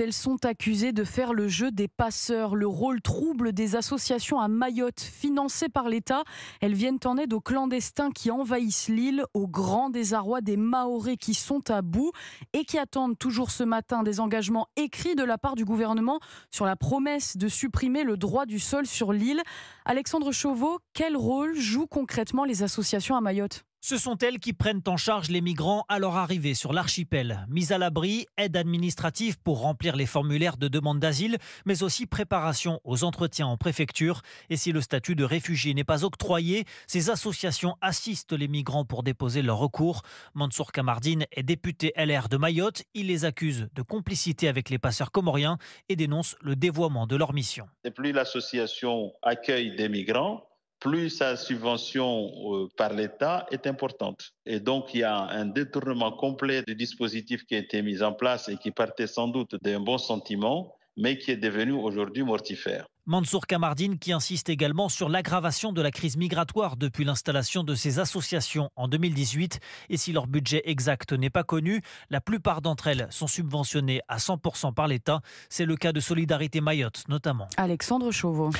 elles sont accusées de faire le jeu des passeurs. Le rôle trouble des associations à Mayotte, financées par l'État, elles viennent en aide aux clandestins qui envahissent l'île, au grand désarroi des Maorés qui sont à bout et qui attendent toujours ce matin des engagements écrits de la part du gouvernement sur la promesse de supprimer le droit du sol sur l'île. Alexandre Chauveau, quel rôle jouent concrètement les associations à Mayotte ce sont elles qui prennent en charge les migrants à leur arrivée sur l'archipel. Mise à l'abri, aide administrative pour remplir les formulaires de demande d'asile, mais aussi préparation aux entretiens en préfecture. Et si le statut de réfugié n'est pas octroyé, ces associations assistent les migrants pour déposer leur recours. Mansour Kamardine est député LR de Mayotte. Il les accuse de complicité avec les passeurs comoriens et dénonce le dévoiement de leur mission. C'est plus l'association accueil des migrants plus sa subvention euh, par l'État est importante. Et donc, il y a un détournement complet du dispositif qui a été mis en place et qui partait sans doute d'un bon sentiment, mais qui est devenu aujourd'hui mortifère. Mansour Kamardine qui insiste également sur l'aggravation de la crise migratoire depuis l'installation de ces associations en 2018. Et si leur budget exact n'est pas connu, la plupart d'entre elles sont subventionnées à 100% par l'État. C'est le cas de Solidarité Mayotte notamment. Alexandre Chauveau.